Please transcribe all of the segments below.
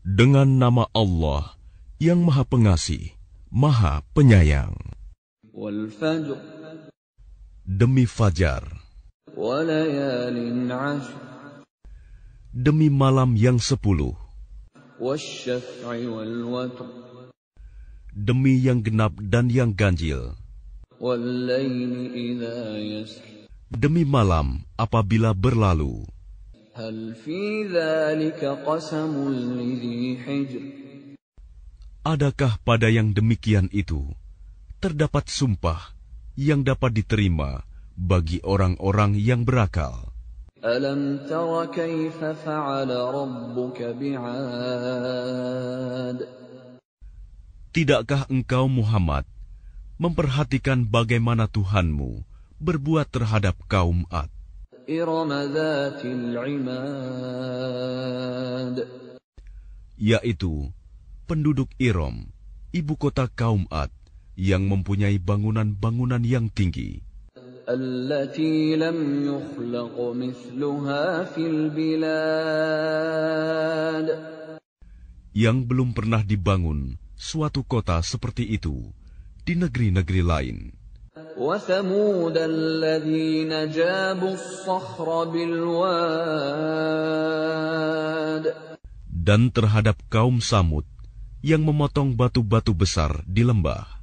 Dengan nama Allah yang Maha Pengasih, Maha Penyayang. Demi fajar. Demi malam yang sepuluh. Demi yang genap dan yang ganjil demi malam apabila berlalu. Adakah pada yang demikian itu terdapat sumpah yang dapat diterima bagi orang-orang yang berakal? Tidakkah engkau Muhammad memperhatikan bagaimana Tuhanmu berbuat terhadap kaum Ad. Yaitu penduduk Irom, ibu kota kaum Ad, yang mempunyai bangunan-bangunan yang tinggi. yang belum pernah dibangun suatu kota seperti itu di negeri-negeri lain dan terhadap kaum Samud yang memotong batu-batu besar di lembah.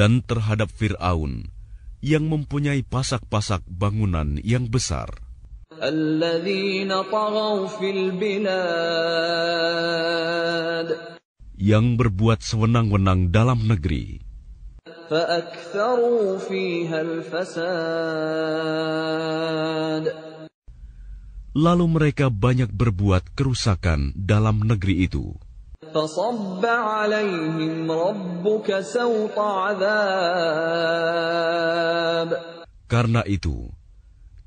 Dan terhadap Fir'aun yang mempunyai pasak-pasak bangunan yang besar yang berbuat sewenang-wenang dalam negeri. Lalu mereka banyak berbuat kerusakan dalam negeri itu. Karena itu,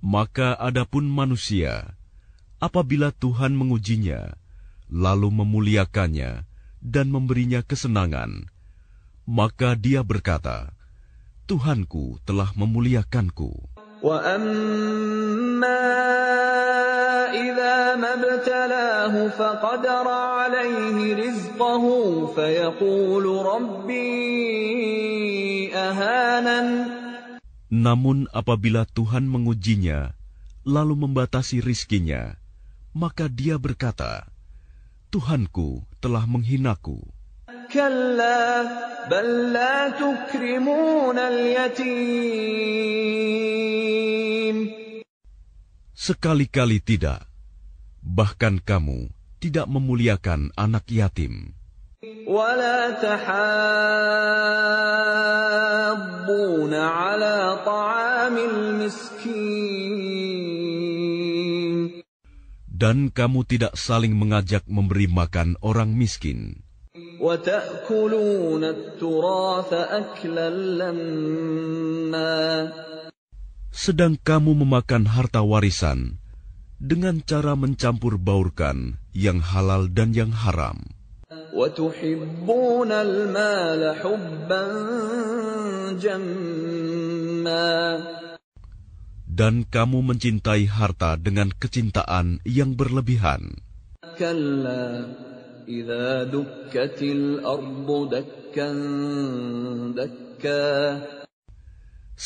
Maka adapun manusia, apabila Tuhan mengujinya, lalu memuliakannya dan memberinya kesenangan, maka dia berkata, Tuhanku telah memuliakanku. فَيَقُولُ رَبِّي namun apabila Tuhan mengujinya, lalu membatasi rizkinya, maka dia berkata, Tuhanku telah menghinaku. Sekali-kali tidak, bahkan kamu tidak memuliakan anak yatim. طَعَامِ Dan kamu tidak saling mengajak memberi makan orang miskin. Sedang kamu memakan harta warisan dengan cara mencampur baurkan yang halal dan yang haram. Dan kamu mencintai harta dengan kecintaan yang berlebihan.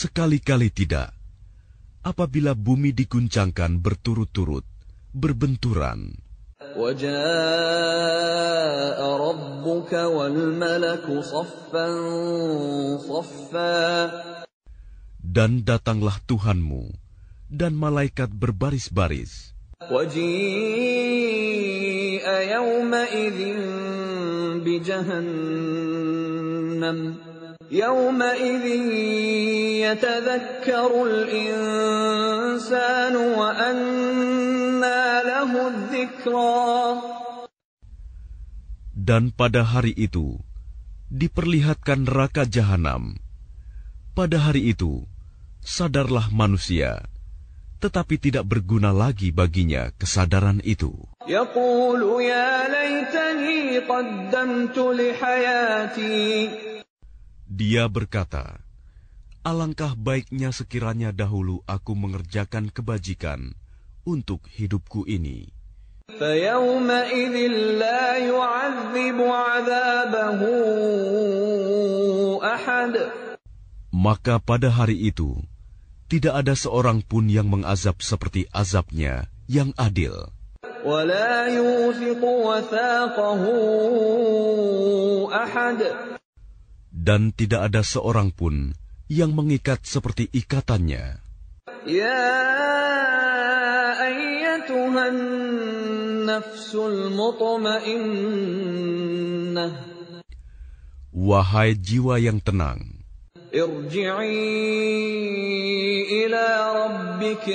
Sekali-kali tidak. Apabila bumi diguncangkan berturut-turut, berbenturan. وجاء ربك والملك صفا صفا Dan datanglah Tuhanmu dan malaikat berbaris-baris. وجيء يومئذ بجهنم يومئذ يتذكر الإنسان وأنى Dan pada hari itu diperlihatkan neraka jahanam. Pada hari itu sadarlah manusia, tetapi tidak berguna lagi baginya kesadaran itu. Ya Dia berkata, Alangkah baiknya sekiranya dahulu aku mengerjakan kebajikan, untuk hidupku ini. Maka pada hari itu, tidak ada seorang pun yang mengazab seperti azabnya yang adil. Dan tidak ada seorang pun yang mengikat seperti ikatannya. Ya النفس Wahai jiwa yang tenang, ارجعي ربك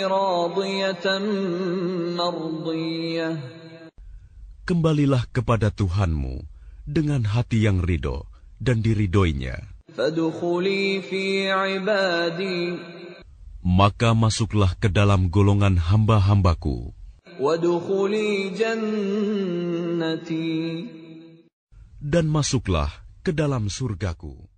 Kembalilah kepada Tuhanmu dengan hati yang ridho dan diridoinya. Maka masuklah ke dalam golongan hamba-hambaku. Dan masuklah ke dalam surgaku.